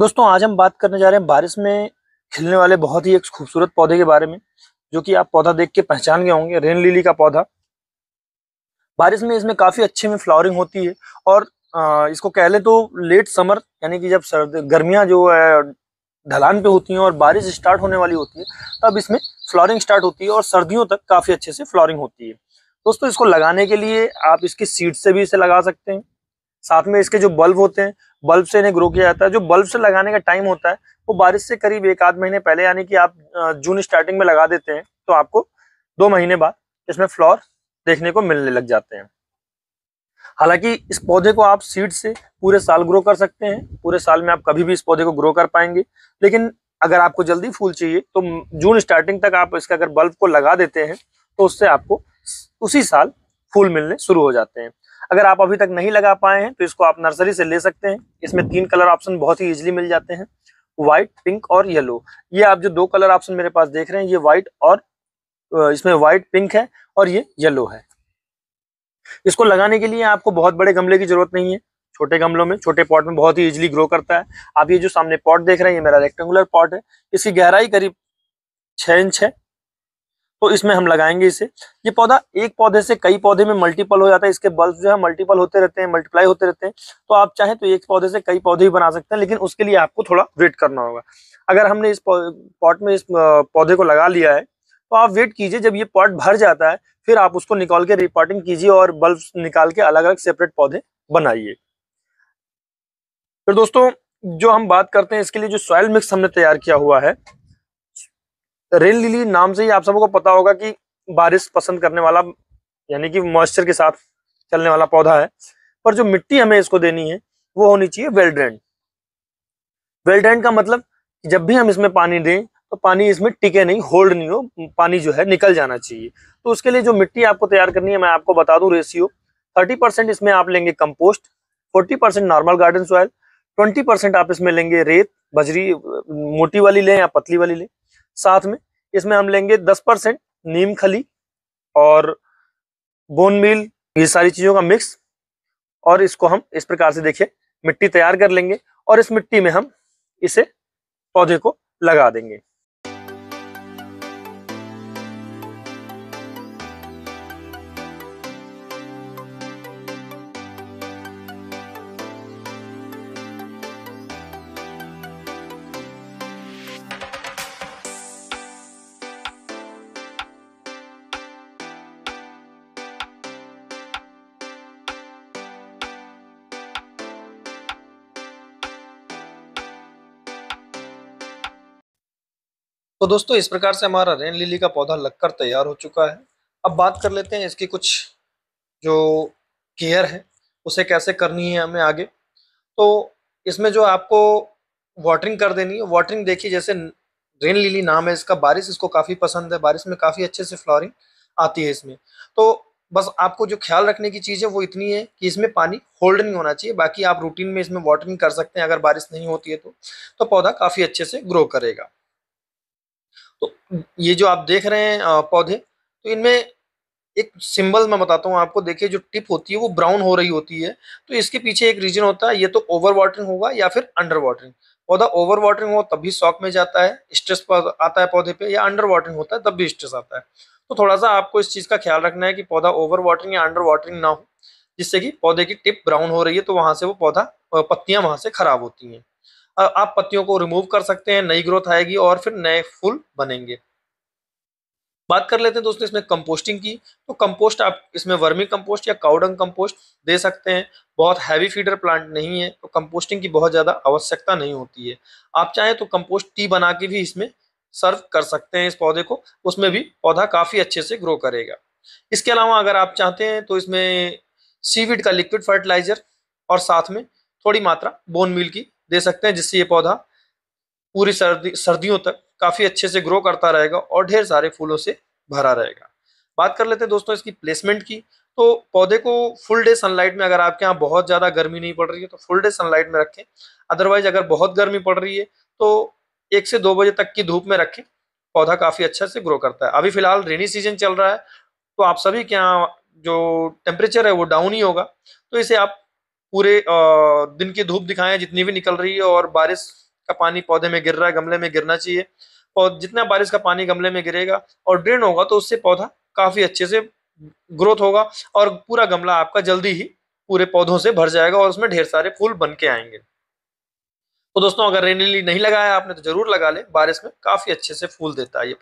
दोस्तों आज हम बात करने जा रहे हैं बारिश में खिलने वाले बहुत ही एक खूबसूरत पौधे के बारे में जो कि आप पौधा देख के पहचान गए होंगे रेन लिली का पौधा बारिश में इसमें काफी अच्छे में फ्लावरिंग होती है और इसको कह लें तो लेट समर यानी कि जब सर्द गर्मियां जो है ढलान पे होती हैं और बारिश स्टार्ट होने वाली होती है तब इसमें फ्लॉरिंग स्टार्ट होती है और सर्दियों तक काफी अच्छे से फ्लॉरिंग होती है दोस्तों इसको लगाने के लिए आप इसकी सीड से भी इसे लगा सकते हैं साथ में इसके जो बल्ब होते हैं बल्ब से इन्हें ग्रो किया जाता है जो बल्ब से लगाने का टाइम होता है वो बारिश से करीब एक आध महीने पहले यानी कि आप जून स्टार्टिंग में लगा देते हैं तो आपको दो महीने बाद इसमें फ्लॉर देखने को मिलने लग जाते हैं हालांकि इस पौधे को आप सीड से पूरे साल ग्रो कर सकते हैं पूरे साल में आप कभी भी इस पौधे को ग्रो कर पाएंगे लेकिन अगर आपको जल्दी फूल चाहिए तो जून स्टार्टिंग तक आप इसका अगर बल्ब को लगा देते हैं तो उससे आपको उसी साल फूल मिलने शुरू हो जाते हैं अगर आप अभी तक नहीं लगा पाए हैं तो इसको आप नर्सरी से ले सकते हैं इसमें तीन कलर ऑप्शन बहुत ही ईजिली मिल जाते हैं व्हाइट पिंक और येलो ये आप जो दो कलर ऑप्शन मेरे पास देख रहे हैं ये व्हाइट और इसमें व्हाइट पिंक है और ये येलो है इसको लगाने के लिए आपको बहुत बड़े गमले की जरूरत नहीं है छोटे गमलों में छोटे पॉट में बहुत ही इजिली ग्रो करता है आप ये जो सामने पॉट देख रहे हैं ये मेरा रेक्टेंगुलर पॉट है इसकी गहराई करीब छः इंच है तो इसमें हम लगाएंगे इसे ये पौधा एक पौधे से कई पौधे में मल्टीपल हो जाता है इसके बल्ब जो है मल्टीपल होते रहते हैं मल्टीप्लाई होते रहते हैं तो आप चाहें तो एक पौधे से कई पौधे भी बना सकते हैं लेकिन उसके लिए आपको थोड़ा वेट करना होगा अगर हमने इस पॉट में इस पौधे को लगा लिया है तो आप वेट कीजिए जब ये पॉट भर जाता है फिर आप उसको निकाल के रिपोर्टिंग कीजिए और बल्ब निकाल के अलग अलग सेपरेट पौधे बनाइए फिर दोस्तों जो हम बात करते हैं इसके लिए जो सॉयल मिक्स हमने तैयार किया हुआ है रेन लिली नाम से ही आप सबको पता होगा कि बारिश पसंद करने वाला यानी कि मॉइस्चर के साथ चलने वाला पौधा है पर जो मिट्टी हमें इसको देनी है वो होनी चाहिए वेल ड्रेन वेल ड्रेन का मतलब जब भी हम इसमें पानी दें तो पानी इसमें टिके नहीं होल्ड नहीं हो पानी जो है निकल जाना चाहिए तो उसके लिए जो मिट्टी आपको तैयार करनी है मैं आपको बता दूं रेशियो 30 परसेंट इसमें आप लेंगे compost 40 percent normal garden soil 20 percent आप इसमें लेंगे रेत बजरी मोटी वाली लें या पतली वाली लें साथ में इसमें हम लेंगे दस परसेंट नीम खली और बोन मील ये सारी चीज़ों का मिक्स और इसको हम इस प्रकार से देखिए मिट्टी तैयार कर लेंगे और इस मिट्टी में हम इसे पौधे को लगा देंगे तो दोस्तों इस प्रकार से हमारा रेन लिली का पौधा लगकर तैयार हो चुका है अब बात कर लेते हैं इसकी कुछ जो केयर है उसे कैसे करनी है हमें आगे तो इसमें जो आपको वाटरिंग कर देनी है वाटरिंग देखिए जैसे रेन लिली नाम है इसका बारिश इसको काफ़ी पसंद है बारिश में काफ़ी अच्छे से फ्लॉरिंग आती है इसमें तो बस आपको जो ख्याल रखने की चीज़ है वो इतनी है कि इसमें पानी होल्ड नहीं होना चाहिए बाकी आप रूटीन में इसमें वाटरिंग कर सकते हैं अगर बारिश नहीं होती है तो, तो पौधा काफ़ी अच्छे से ग्रो करेगा तो ये जो आप देख रहे हैं पौधे तो इनमें एक सिंबल मैं बताता हूँ आपको देखिए जो टिप होती है वो ब्राउन हो रही होती है तो इसके पीछे एक रीजन होता है ये तो ओवर वाटरिंग होगा या फिर अंडर वाटरिंग पौधा ओवर वाटरिंग हो तब भी शॉक में जाता है स्ट्रेस आता है पौधे पे या अंडर वाटरिंग होता है तब भी स्ट्रेस आता है तो थोड़ा सा आपको इस चीज़ का ख्याल रखना है कि पौधा ओवर वाटरिंग या अंडर वाटरिंग ना हो जिससे कि पौधे की टिप ब्राउन हो रही है तो वहाँ से वो पौधा पत्तियाँ वहाँ से खराब होती हैं आप पत्तियों को रिमूव कर सकते हैं नई ग्रोथ आएगी और फिर नए फूल बनेंगे बात कर लेते हैं दोस्तों इसमें कंपोस्टिंग की तो कंपोस्ट आप इसमें वर्मी कंपोस्ट या काउडंग कंपोस्ट दे सकते हैं बहुत हैवी फीडर प्लांट नहीं है तो कंपोस्टिंग की बहुत ज़्यादा आवश्यकता नहीं होती है आप चाहें तो कंपोस्ट टी बना के भी इसमें सर्व कर सकते हैं इस पौधे को उसमें भी पौधा काफ़ी अच्छे से ग्रो करेगा इसके अलावा अगर आप चाहते हैं तो इसमें सीविड का लिक्विड फर्टिलाइजर और साथ में थोड़ी मात्रा बोन मिल की दे सकते हैं जिससे ये पौधा पूरी सर्दी सर्दियों तक काफ़ी अच्छे से ग्रो करता रहेगा और ढेर सारे फूलों से भरा रहेगा बात कर लेते हैं दोस्तों इसकी प्लेसमेंट की तो पौधे को फुल डे सनलाइट में अगर आपके यहाँ बहुत ज़्यादा गर्मी नहीं पड़ रही है तो फुल डे सनलाइट में रखें अदरवाइज अगर बहुत गर्मी पड़ रही है तो एक से दो बजे तक की धूप में रखें पौधा काफ़ी अच्छा से ग्रो करता है अभी फिलहाल रेनी सीजन चल रहा है तो आप सभी के यहाँ जो टेम्परेचर है वो डाउन ही होगा तो इसे आप पूरे दिन की धूप दिखाएं जितनी भी निकल रही है और बारिश का पानी पौधे में गिर रहा है गमले में गिरना चाहिए और जितना बारिश का पानी गमले में गिरेगा और ड्रेन होगा तो उससे पौधा काफ़ी अच्छे से ग्रोथ होगा और पूरा गमला आपका जल्दी ही पूरे पौधों से भर जाएगा और उसमें ढेर सारे फूल बन के आएंगे तो दोस्तों अगर रेनली नहीं लगाया आपने तो जरूर लगा ले बारिश में काफ़ी अच्छे से फूल देता है ये